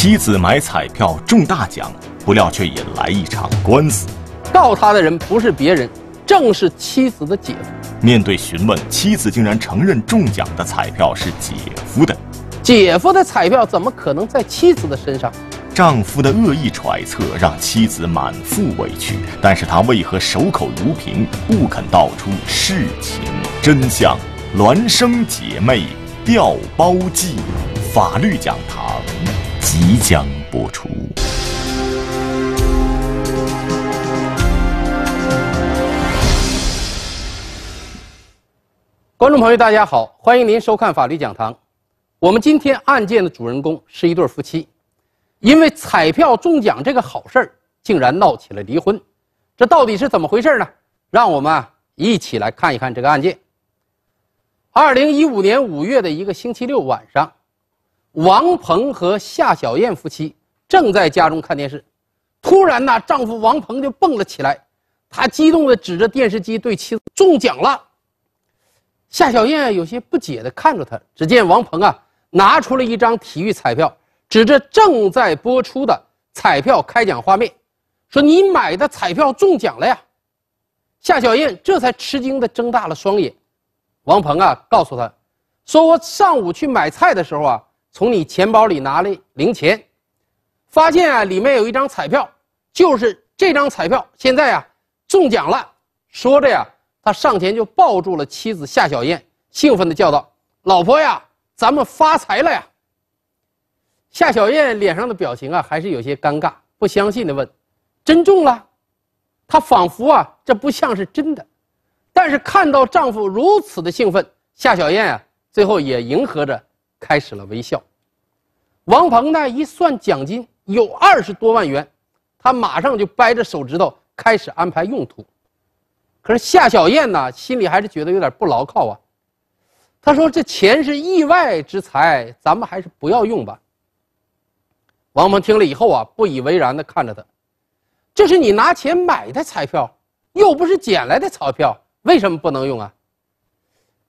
妻子买彩票中大奖，不料却引来一场官司。告他的人不是别人，正是妻子的姐夫。面对询问，妻子竟然承认中奖的彩票是姐夫的。姐夫的彩票怎么可能在妻子的身上？丈夫的恶意揣测让妻子满腹委屈，但是他为何守口如瓶，不肯道出事情真相？孪生姐妹调包计，法律讲堂。即将播出。观众朋友，大家好，欢迎您收看《法律讲堂》。我们今天案件的主人公是一对夫妻，因为彩票中奖这个好事儿，竟然闹起了离婚，这到底是怎么回事呢？让我们一起来看一看这个案件。二零一五年五月的一个星期六晚上。王鹏和夏小燕夫妻正在家中看电视，突然呢，丈夫王鹏就蹦了起来，他激动地指着电视机对妻子：“中奖了！”夏小燕有些不解地看着他。只见王鹏啊，拿出了一张体育彩票，指着正在播出的彩票开奖画面，说：“你买的彩票中奖了呀！”夏小燕这才吃惊地睁大了双眼。王鹏啊，告诉他：“说我上午去买菜的时候啊。”从你钱包里拿了零钱，发现啊，里面有一张彩票，就是这张彩票，现在啊中奖了。说着呀，他上前就抱住了妻子夏小燕，兴奋地叫道：“老婆呀，咱们发财了呀！”夏小燕脸上的表情啊，还是有些尴尬，不相信地问：“真中了？”他仿佛啊，这不像是真的。但是看到丈夫如此的兴奋，夏小燕啊，最后也迎合着。开始了微笑，王鹏呢一算奖金有二十多万元，他马上就掰着手指头开始安排用途。可是夏小燕呢心里还是觉得有点不牢靠啊，他说：“这钱是意外之财，咱们还是不要用吧。”王鹏听了以后啊，不以为然的看着他：“这是你拿钱买的彩票，又不是捡来的彩票，为什么不能用啊？”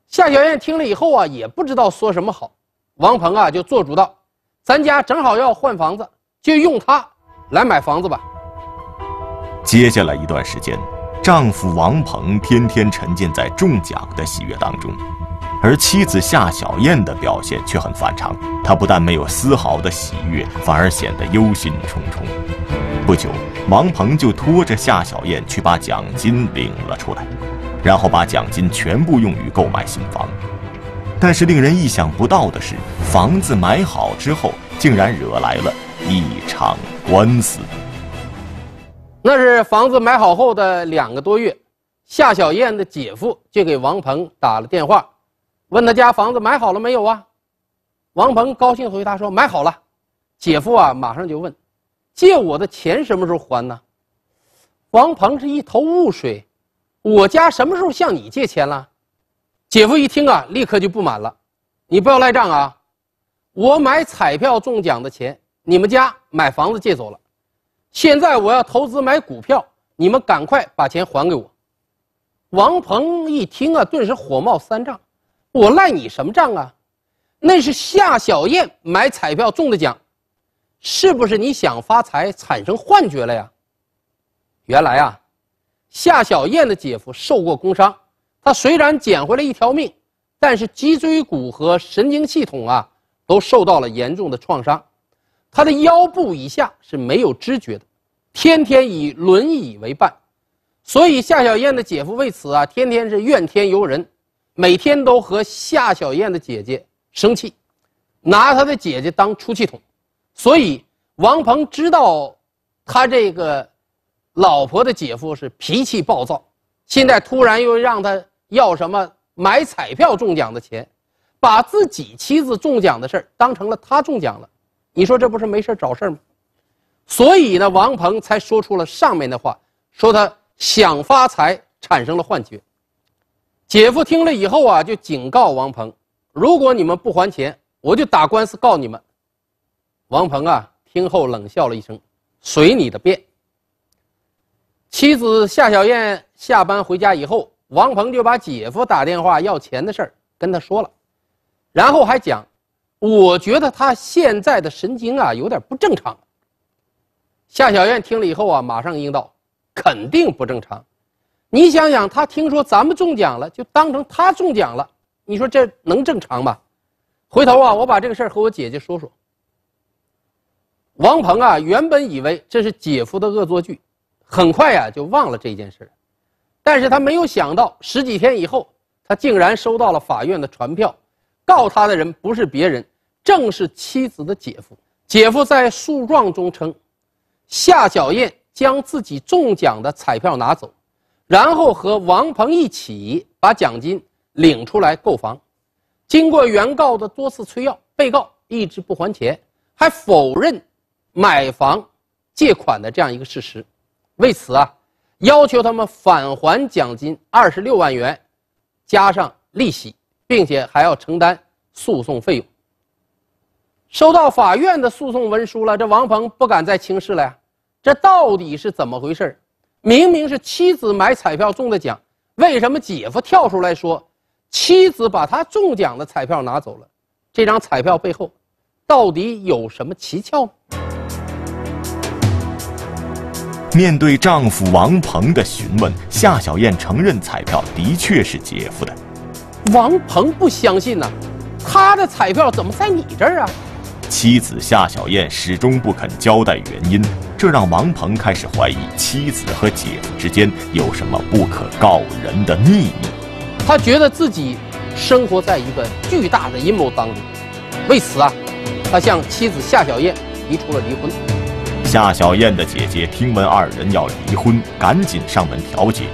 夏小燕听了以后啊，也不知道说什么好。王鹏啊，就做主道：“咱家正好要换房子，就用它来买房子吧。接下来一段时间，丈夫王鹏天天沉浸在中奖的喜悦当中，而妻子夏小燕的表现却很反常。她不但没有丝毫的喜悦，反而显得忧心忡忡。不久，王鹏就拖着夏小燕去把奖金领了出来，然后把奖金全部用于购买新房。但是令人意想不到的是，房子买好之后，竟然惹来了一场官司。那是房子买好后的两个多月，夏小燕的姐夫就给王鹏打了电话，问他家房子买好了没有啊？王鹏高兴回答说买好了。姐夫啊，马上就问，借我的钱什么时候还呢？王鹏是一头雾水，我家什么时候向你借钱了？姐夫一听啊，立刻就不满了：“你不要赖账啊！我买彩票中奖的钱，你们家买房子借走了，现在我要投资买股票，你们赶快把钱还给我。”王鹏一听啊，顿时火冒三丈：“我赖你什么账啊？那是夏小燕买彩票中的奖，是不是你想发财产生幻觉了呀？”原来啊，夏小燕的姐夫受过工伤。他虽然捡回了一条命，但是脊椎骨和神经系统啊都受到了严重的创伤，他的腰部以下是没有知觉的，天天以轮椅为伴，所以夏小燕的姐夫为此啊天天是怨天尤人，每天都和夏小燕的姐姐生气，拿他的姐姐当出气筒，所以王鹏知道，他这个，老婆的姐夫是脾气暴躁，现在突然又让他。要什么买彩票中奖的钱，把自己妻子中奖的事儿当成了他中奖了，你说这不是没事找事吗？所以呢，王鹏才说出了上面的话，说他想发财产生了幻觉。姐夫听了以后啊，就警告王鹏，如果你们不还钱，我就打官司告你们。王鹏啊，听后冷笑了一声，随你的便。妻子夏小燕下班回家以后。王鹏就把姐夫打电话要钱的事儿跟他说了，然后还讲，我觉得他现在的神经啊有点不正常。夏小燕听了以后啊，马上应道：“肯定不正常。你想想，他听说咱们中奖了，就当成他中奖了。你说这能正常吗？回头啊，我把这个事儿和我姐姐说说。”王鹏啊，原本以为这是姐夫的恶作剧，很快呀就忘了这件事。但是他没有想到，十几天以后，他竟然收到了法院的传票。告他的人不是别人，正是妻子的姐夫。姐夫在诉状中称，夏小燕将自己中奖的彩票拿走，然后和王鹏一起把奖金领出来购房。经过原告的多次催要，被告一直不还钱，还否认买房借款的这样一个事实。为此啊。要求他们返还奖金二十六万元，加上利息，并且还要承担诉讼费用。收到法院的诉讼文书了，这王鹏不敢再轻视了呀。这到底是怎么回事明明是妻子买彩票中的奖，为什么姐夫跳出来说妻子把他中奖的彩票拿走了？这张彩票背后到底有什么蹊跷？面对丈夫王鹏的询问，夏小燕承认彩票的确是姐夫的。王鹏不相信呢，他的彩票怎么在你这儿啊？妻子夏小燕始终不肯交代原因，这让王鹏开始怀疑妻子和姐夫之间有什么不可告人的秘密。他觉得自己生活在一个巨大的阴谋当中，为此啊，他向妻子夏小燕提出了离婚。夏小燕的姐姐听闻二人要离婚，赶紧上门调解。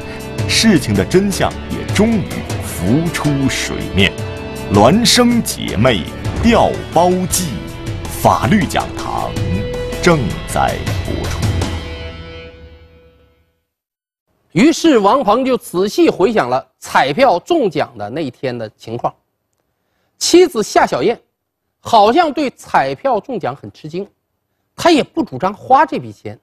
事情的真相也终于浮出水面。孪生姐妹调包记，法律讲堂正在播出。于是王鹏就仔细回想了彩票中奖的那天的情况。妻子夏小燕好像对彩票中奖很吃惊。他也不主张花这笔钱。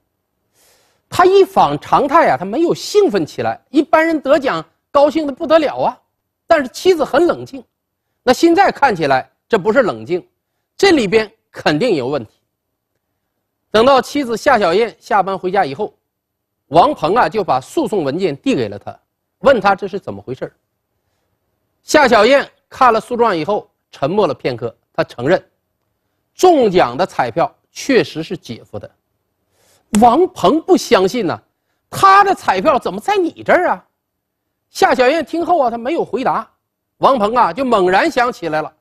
他一反常态啊，他没有兴奋起来。一般人得奖高兴的不得了啊，但是妻子很冷静。那现在看起来这不是冷静，这里边肯定有问题。等到妻子夏小燕下班回家以后，王鹏啊就把诉讼文件递给了他，问他这是怎么回事夏小燕看了诉状以后，沉默了片刻，他承认中奖的彩票。确实是姐夫的，王鹏不相信呢，他的彩票怎么在你这儿啊？夏小燕听后啊，他没有回答。王鹏啊，就猛然想起来了，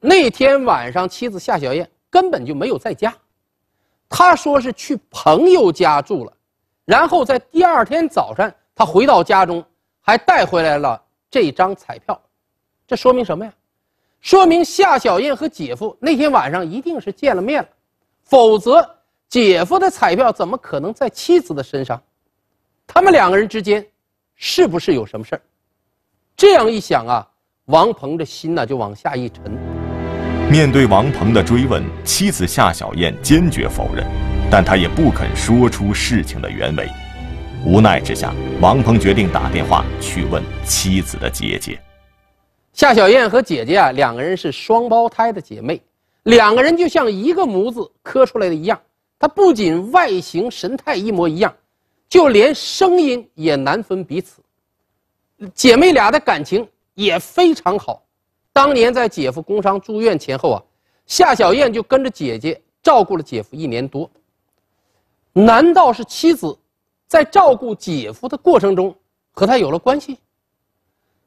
那天晚上妻子夏小燕根本就没有在家，他说是去朋友家住了，然后在第二天早上他回到家中，还带回来了这张彩票，这说明什么呀？说明夏小燕和姐夫那天晚上一定是见了面了。否则，姐夫的彩票怎么可能在妻子的身上？他们两个人之间，是不是有什么事儿？这样一想啊，王鹏的心呢就往下一沉。面对王鹏的追问，妻子夏小燕坚决否认，但她也不肯说出事情的原委。无奈之下，王鹏决定打电话去问妻子的姐姐。夏小燕和姐姐啊，两个人是双胞胎的姐妹。两个人就像一个模子刻出来的一样，他不仅外形神态一模一样，就连声音也难分彼此。姐妹俩的感情也非常好，当年在姐夫工伤住院前后啊，夏小燕就跟着姐姐照顾了姐夫一年多。难道是妻子在照顾姐夫的过程中和他有了关系？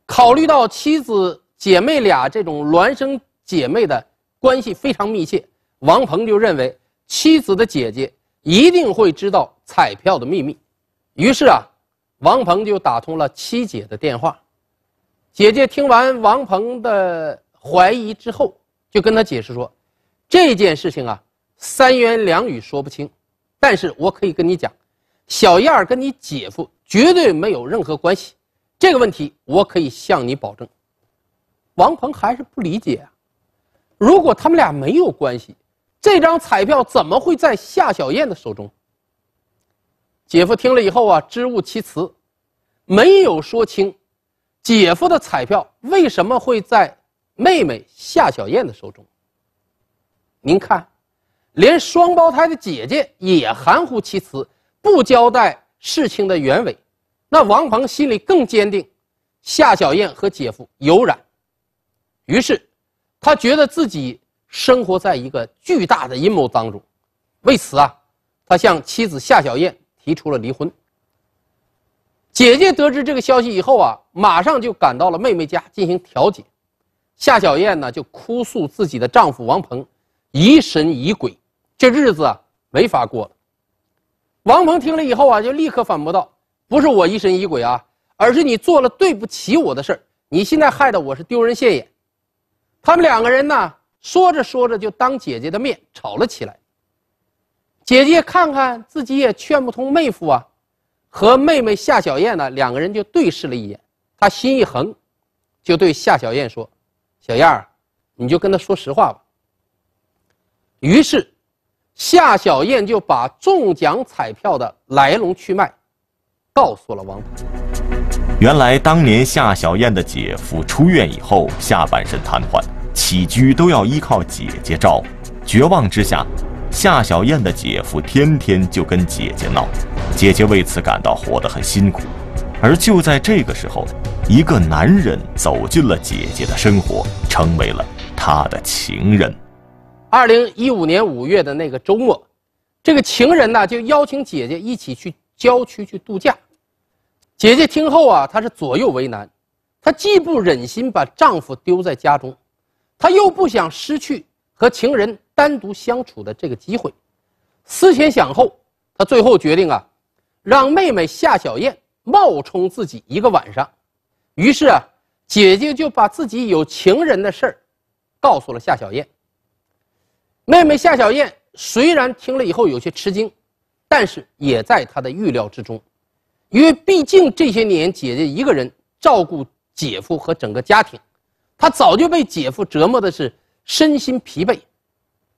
考虑到妻子姐妹俩这种孪生姐妹的。关系非常密切，王鹏就认为妻子的姐姐一定会知道彩票的秘密，于是啊，王鹏就打通了七姐的电话。姐姐听完王鹏的怀疑之后，就跟他解释说：“这件事情啊，三言两语说不清，但是我可以跟你讲，小燕儿跟你姐夫绝对没有任何关系，这个问题我可以向你保证。”王鹏还是不理解啊。如果他们俩没有关系，这张彩票怎么会在夏小燕的手中？姐夫听了以后啊，支吾其词，没有说清，姐夫的彩票为什么会在妹妹夏小燕的手中？您看，连双胞胎的姐姐也含糊其辞，不交代事情的原委。那王鹏心里更坚定，夏小燕和姐夫有染。于是。他觉得自己生活在一个巨大的阴谋当中，为此啊，他向妻子夏小燕提出了离婚。姐姐得知这个消息以后啊，马上就赶到了妹妹家进行调解。夏小燕呢，就哭诉自己的丈夫王鹏疑神疑鬼，这日子啊没法过了。王鹏听了以后啊，就立刻反驳道：“不是我疑神疑鬼啊，而是你做了对不起我的事儿。你现在害得我是丢人现眼。”他们两个人呢，说着说着就当姐姐的面吵了起来。姐姐看看自己也劝不通妹夫啊，和妹妹夏小燕呢，两个人就对视了一眼。她心一横，就对夏小燕说：“小燕儿，你就跟他说实话吧。”于是，夏小燕就把中奖彩票的来龙去脉告诉了王鹏。原来，当年夏小燕的姐夫出院以后，下半身瘫痪。起居都要依靠姐姐照，绝望之下，夏小燕的姐夫天天就跟姐姐闹，姐姐为此感到活得很辛苦。而就在这个时候，一个男人走进了姐姐的生活，成为了他的情人。二零一五年五月的那个周末，这个情人呢就邀请姐姐一起去郊区去度假。姐姐听后啊，她是左右为难，她既不忍心把丈夫丢在家中。他又不想失去和情人单独相处的这个机会，思前想后，他最后决定啊，让妹妹夏小燕冒充自己一个晚上。于是啊，姐姐就把自己有情人的事儿告诉了夏小燕。妹妹夏小燕虽然听了以后有些吃惊，但是也在她的预料之中，因为毕竟这些年姐姐一个人照顾姐夫和整个家庭。她早就被姐夫折磨的是身心疲惫，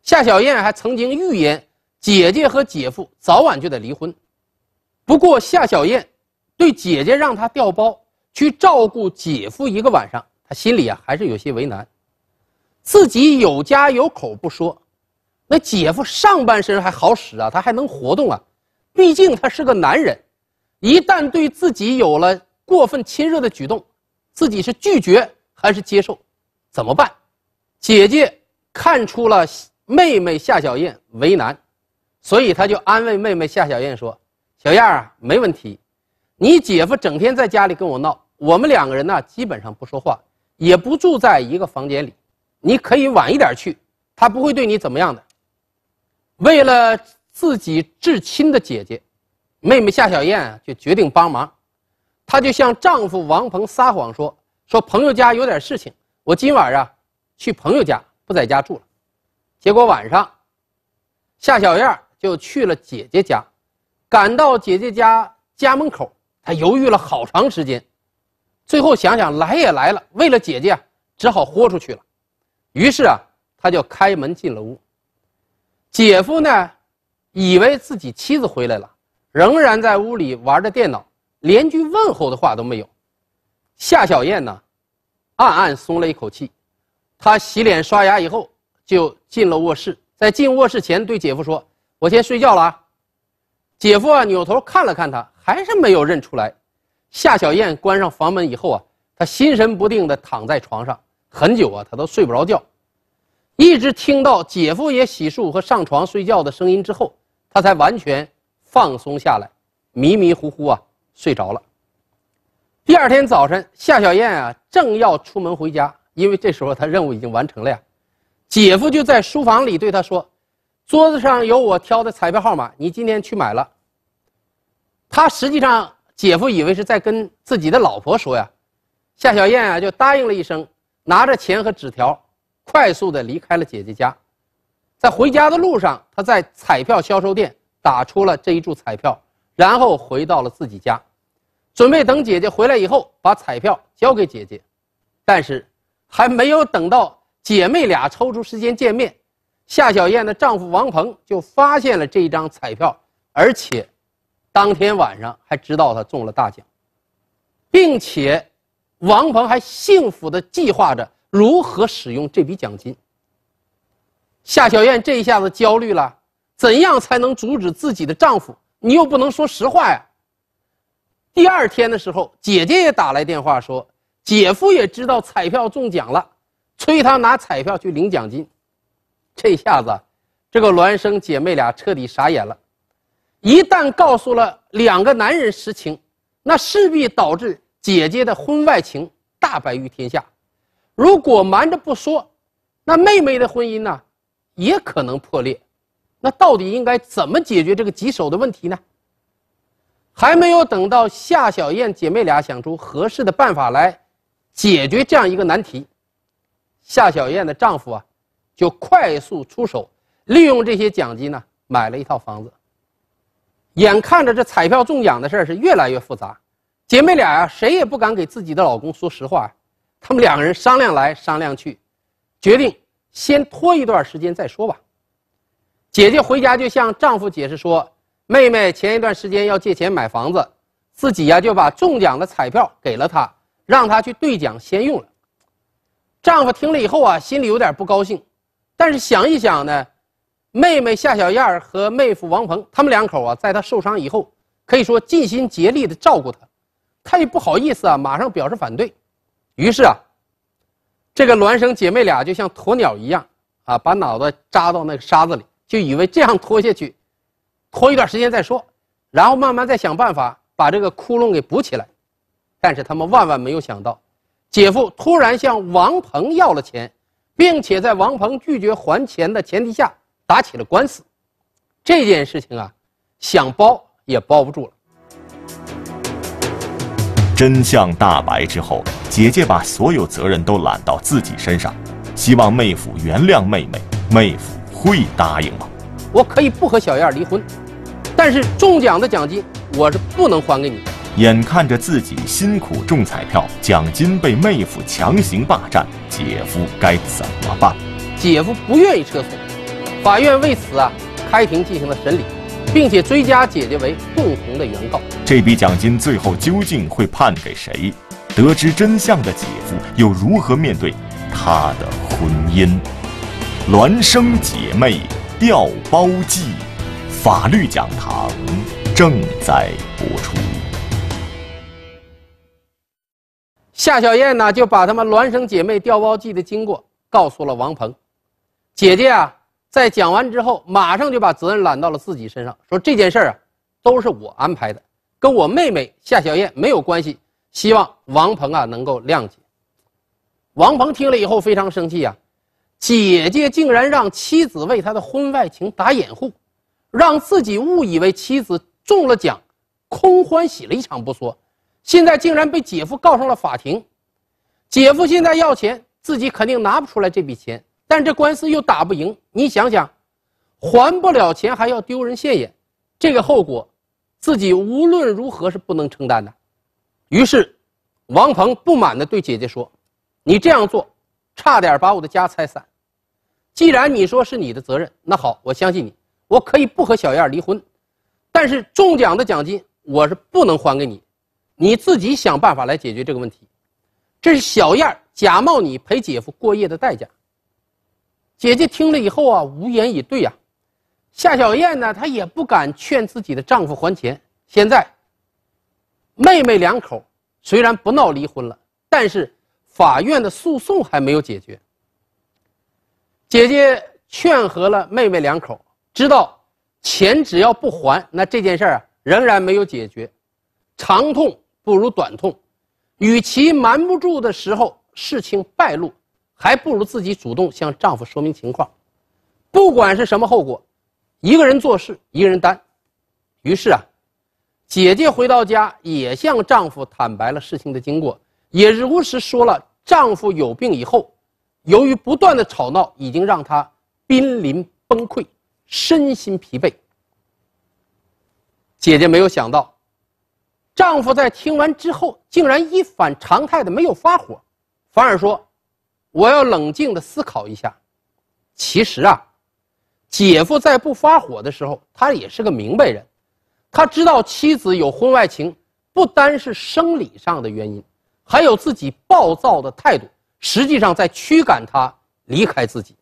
夏小燕还曾经预言姐姐和姐夫早晚就得离婚。不过夏小燕对姐姐让她调包去照顾姐夫一个晚上，她心里啊还是有些为难。自己有家有口不说，那姐夫上半身还好使啊，他还能活动啊。毕竟他是个男人，一旦对自己有了过分亲热的举动，自己是拒绝。还是接受，怎么办？姐姐看出了妹妹夏小燕为难，所以她就安慰妹妹夏小燕说：“小燕啊，没问题，你姐夫整天在家里跟我闹，我们两个人呢基本上不说话，也不住在一个房间里，你可以晚一点去，他不会对你怎么样的。”为了自己至亲的姐姐，妹妹夏小燕就决定帮忙，她就向丈夫王鹏撒谎说。说朋友家有点事情，我今晚啊去朋友家，不在家住了。结果晚上，夏小燕就去了姐姐家，赶到姐姐家家门口，她犹豫了好长时间，最后想想来也来了，为了姐姐啊，只好豁出去了。于是啊，她就开门进了屋。姐夫呢，以为自己妻子回来了，仍然在屋里玩着电脑，连句问候的话都没有。夏小燕呢，暗暗松了一口气。她洗脸刷牙以后，就进了卧室。在进卧室前，对姐夫说：“我先睡觉了。”啊。姐夫啊，扭头看了看她，还是没有认出来。夏小燕关上房门以后啊，她心神不定地躺在床上很久啊，她都睡不着觉，一直听到姐夫也洗漱和上床睡觉的声音之后，她才完全放松下来，迷迷糊糊啊睡着了。第二天早晨，夏小燕啊正要出门回家，因为这时候她任务已经完成了呀。姐夫就在书房里对她说：“桌子上有我挑的彩票号码，你今天去买了。”他实际上，姐夫以为是在跟自己的老婆说呀。夏小燕啊就答应了一声，拿着钱和纸条，快速的离开了姐姐家。在回家的路上，她在彩票销售店打出了这一注彩票，然后回到了自己家。准备等姐姐回来以后把彩票交给姐姐，但是还没有等到姐妹俩抽出时间见面，夏小燕的丈夫王鹏就发现了这一张彩票，而且当天晚上还知道她中了大奖，并且王鹏还幸福地计划着如何使用这笔奖金。夏小燕这一下子焦虑了，怎样才能阻止自己的丈夫？你又不能说实话呀。第二天的时候，姐姐也打来电话说，姐夫也知道彩票中奖了，催他拿彩票去领奖金。这下子，这个孪生姐妹俩彻底傻眼了。一旦告诉了两个男人实情，那势必导致姐姐的婚外情大白于天下。如果瞒着不说，那妹妹的婚姻呢，也可能破裂。那到底应该怎么解决这个棘手的问题呢？还没有等到夏小燕姐妹俩想出合适的办法来解决这样一个难题，夏小燕的丈夫啊，就快速出手，利用这些奖金呢，买了一套房子。眼看着这彩票中奖的事儿是越来越复杂，姐妹俩呀，谁也不敢给自己的老公说实话呀。他们两个人商量来商量去，决定先拖一段时间再说吧。姐姐回家就向丈夫解释说。妹妹前一段时间要借钱买房子，自己呀就把中奖的彩票给了她，让她去兑奖先用了。丈夫听了以后啊，心里有点不高兴，但是想一想呢，妹妹夏小燕和妹夫王鹏他们两口啊，在她受伤以后，可以说尽心竭力地照顾她，她也不好意思啊，马上表示反对。于是啊，这个孪生姐妹俩就像鸵鸟一样啊，把脑袋扎到那个沙子里，就以为这样拖下去。拖一段时间再说，然后慢慢再想办法把这个窟窿给补起来。但是他们万万没有想到，姐夫突然向王鹏要了钱，并且在王鹏拒绝还钱的前提下打起了官司。这件事情啊，想包也包不住了。真相大白之后，姐姐把所有责任都揽到自己身上，希望妹夫原谅妹妹。妹夫会答应吗？我可以不和小燕离婚。但是中奖的奖金我是不能还给你。眼看着自己辛苦中彩票，奖金被妹夫强行霸占，姐夫该怎么办？姐夫不愿意撤诉，法院为此啊开庭进行了审理，并且追加姐姐为共同的原告。这笔奖金最后究竟会判给谁？得知真相的姐夫又如何面对他的婚姻？孪生姐妹调包计。法律讲堂正在播出。夏小燕呢，就把他们孪生姐妹调包记的经过告诉了王鹏。姐姐啊，在讲完之后，马上就把责任揽到了自己身上，说这件事啊，都是我安排的，跟我妹妹夏小燕没有关系。希望王鹏啊，能够谅解。王鹏听了以后非常生气啊，姐姐竟然让妻子为他的婚外情打掩护。让自己误以为妻子中了奖，空欢喜了一场不说，现在竟然被姐夫告上了法庭，姐夫现在要钱，自己肯定拿不出来这笔钱，但这官司又打不赢。你想想，还不了钱还要丢人现眼，这个后果，自己无论如何是不能承担的。于是，王鹏不满地对姐姐说：“你这样做，差点把我的家拆散。既然你说是你的责任，那好，我相信你。”我可以不和小燕离婚，但是中奖的奖金我是不能还给你，你自己想办法来解决这个问题。这是小燕假冒你陪姐夫过夜的代价。姐姐听了以后啊，无言以对呀。夏小燕呢，她也不敢劝自己的丈夫还钱。现在，妹妹两口虽然不闹离婚了，但是法院的诉讼还没有解决。姐姐劝和了妹妹两口。知道钱只要不还，那这件事儿啊仍然没有解决。长痛不如短痛，与其瞒不住的时候事情败露，还不如自己主动向丈夫说明情况。不管是什么后果，一个人做事一个人担。于是啊，姐姐回到家也向丈夫坦白了事情的经过，也如实说了丈夫有病以后，由于不断的吵闹，已经让他濒临崩溃。身心疲惫。姐姐没有想到，丈夫在听完之后，竟然一反常态的没有发火，反而说：“我要冷静的思考一下。”其实啊，姐夫在不发火的时候，他也是个明白人。他知道妻子有婚外情，不单是生理上的原因，还有自己暴躁的态度，实际上在驱赶他离开自己。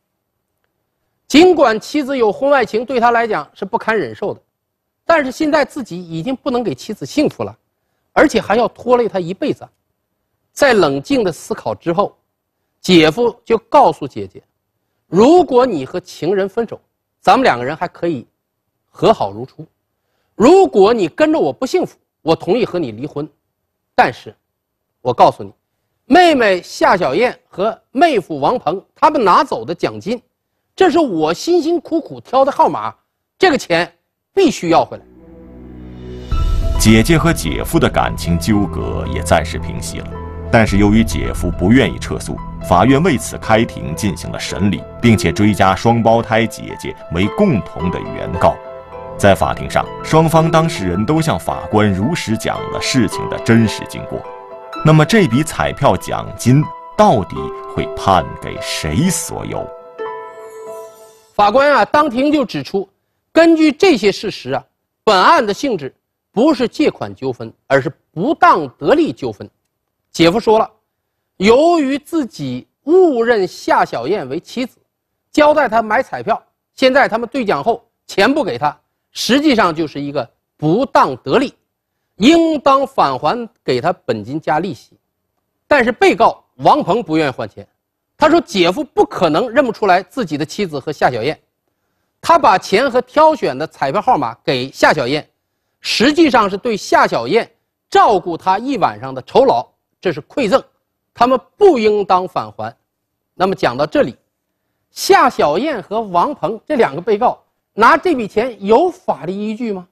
尽管妻子有婚外情，对他来讲是不堪忍受的，但是现在自己已经不能给妻子幸福了，而且还要拖累他一辈子。在冷静的思考之后，姐夫就告诉姐姐：“如果你和情人分手，咱们两个人还可以和好如初；如果你跟着我不幸福，我同意和你离婚。但是，我告诉你，妹妹夏小燕和妹夫王鹏他们拿走的奖金。”这是我辛辛苦苦挑的号码，这个钱必须要回来。姐姐和姐夫的感情纠葛也暂时平息了，但是由于姐夫不愿意撤诉，法院为此开庭进行了审理，并且追加双胞胎姐姐为共同的原告。在法庭上，双方当事人都向法官如实讲了事情的真实经过。那么，这笔彩票奖金到底会判给谁所有？法官啊，当庭就指出，根据这些事实啊，本案的性质不是借款纠纷，而是不当得利纠纷。姐夫说了，由于自己误认夏小燕为妻子，交代她买彩票，现在他们兑奖后钱不给她，实际上就是一个不当得利，应当返还给她本金加利息。但是被告王鹏不愿意还钱。他说：“姐夫不可能认不出来自己的妻子和夏小燕，他把钱和挑选的彩票号码给夏小燕，实际上是对夏小燕照顾他一晚上的酬劳，这是馈赠，他们不应当返还。”那么讲到这里，夏小燕和王鹏这两个被告拿这笔钱有法律依据吗？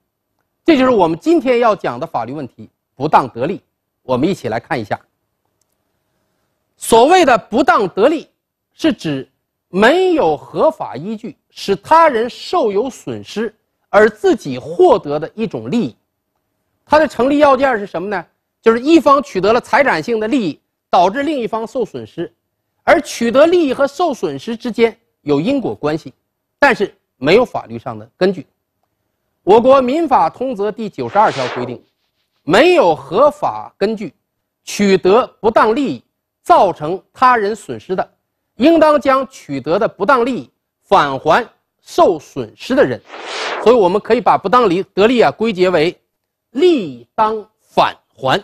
这就是我们今天要讲的法律问题——不当得利。我们一起来看一下。所谓的不当得利，是指没有合法依据使他人受有损失而自己获得的一种利益。它的成立要件是什么呢？就是一方取得了财产性的利益，导致另一方受损失，而取得利益和受损失之间有因果关系，但是没有法律上的根据。我国《民法通则》第九十二条规定：没有合法根据取得不当利益。造成他人损失的，应当将取得的不当利益返还受损失的人。所以我们可以把不当利得利啊归结为利当返还。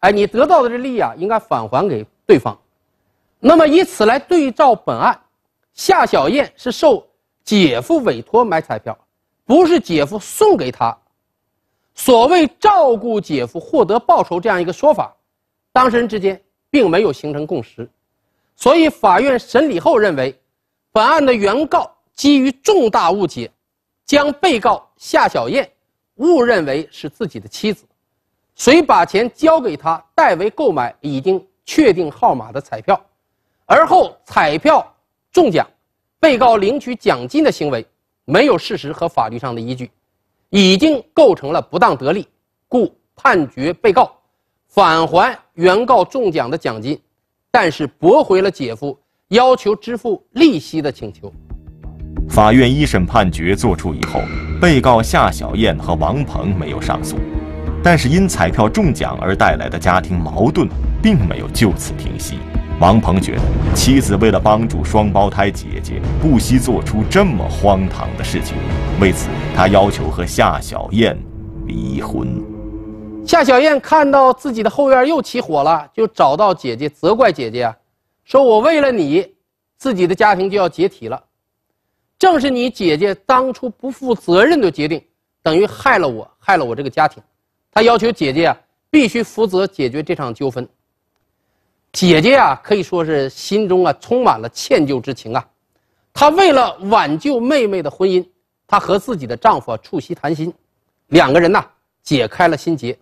哎，你得到的这利啊，应该返还给对方。那么以此来对照本案，夏小燕是受姐夫委托买彩票，不是姐夫送给她。所谓照顾姐夫获得报酬这样一个说法，当事人之间。并没有形成共识，所以法院审理后认为，本案的原告基于重大误解，将被告夏小燕误认为是自己的妻子，遂把钱交给他代为购买已经确定号码的彩票，而后彩票中奖，被告领取奖金的行为没有事实和法律上的依据，已经构成了不当得利，故判决被告。返还原告中奖的奖金，但是驳回了姐夫要求支付利息的请求。法院一审判决作出以后，被告夏小燕和王鹏没有上诉，但是因彩票中奖而带来的家庭矛盾并没有就此平息。王鹏觉得妻子为了帮助双胞胎姐姐不惜做出这么荒唐的事情，为此他要求和夏小燕离婚。夏小燕看到自己的后院又起火了，就找到姐姐责怪姐姐，说：“我为了你，自己的家庭就要解体了。正是你姐姐当初不负责任的决定，等于害了我，害了我这个家庭。”她要求姐姐啊，必须负责解决这场纠纷。姐姐啊，可以说是心中啊充满了歉疚之情啊。她为了挽救妹妹的婚姻，她和自己的丈夫啊促膝谈心，两个人呐解开了心结。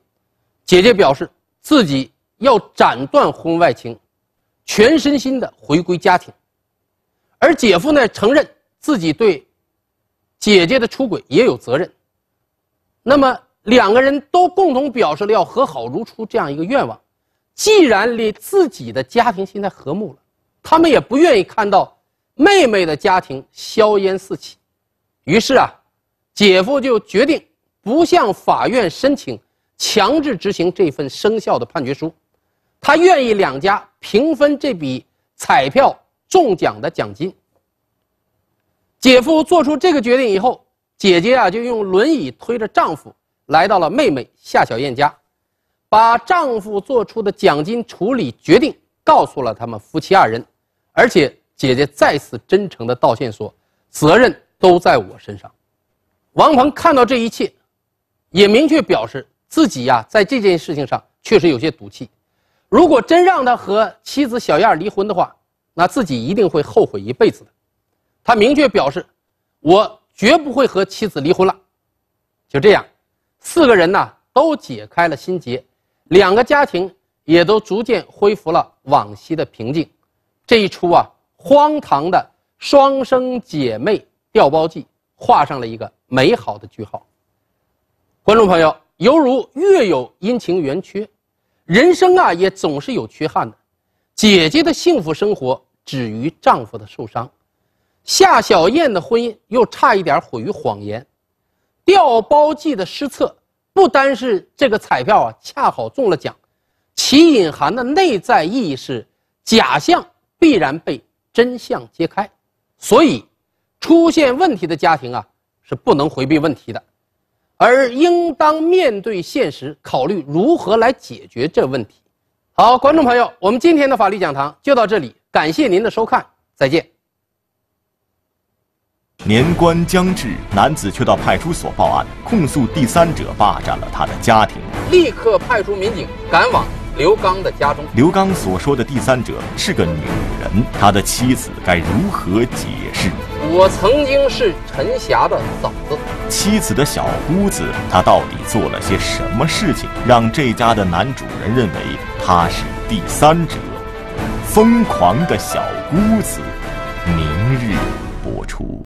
姐姐表示自己要斩断婚外情，全身心的回归家庭，而姐夫呢承认自己对姐姐的出轨也有责任。那么两个人都共同表示了要和好如初这样一个愿望。既然连自己的家庭现在和睦了，他们也不愿意看到妹妹的家庭硝烟四起。于是啊，姐夫就决定不向法院申请。强制执行这份生效的判决书，他愿意两家平分这笔彩票中奖的奖金。姐夫做出这个决定以后，姐姐啊就用轮椅推着丈夫来到了妹妹夏小燕家，把丈夫做出的奖金处理决定告诉了他们夫妻二人，而且姐姐再次真诚地道歉说：“责任都在我身上。”王鹏看到这一切，也明确表示。自己呀，在这件事情上确实有些赌气。如果真让他和妻子小燕离婚的话，那自己一定会后悔一辈子。的。他明确表示：“我绝不会和妻子离婚了。”就这样，四个人呢都解开了心结，两个家庭也都逐渐恢复了往昔的平静。这一出啊，荒唐的双生姐妹调包计，画上了一个美好的句号。观众朋友。犹如月有阴晴圆缺，人生啊也总是有缺憾的。姐姐的幸福生活止于丈夫的受伤，夏小燕的婚姻又差一点毁于谎言。调包计的失策，不单是这个彩票啊恰好中了奖，其隐含的内在意义是假象必然被真相揭开。所以，出现问题的家庭啊是不能回避问题的。而应当面对现实，考虑如何来解决这问题。好，观众朋友，我们今天的法律讲堂就到这里，感谢您的收看，再见。年关将至，男子却到派出所报案，控诉第三者霸占了他的家庭。立刻派出民警赶往刘刚的家中。刘刚所说的第三者是个女人，他的妻子该如何解释？我曾经是陈霞的嫂子，妻子的小姑子，她到底做了些什么事情，让这家的男主人认为她是第三者？疯狂的小姑子，明日播出。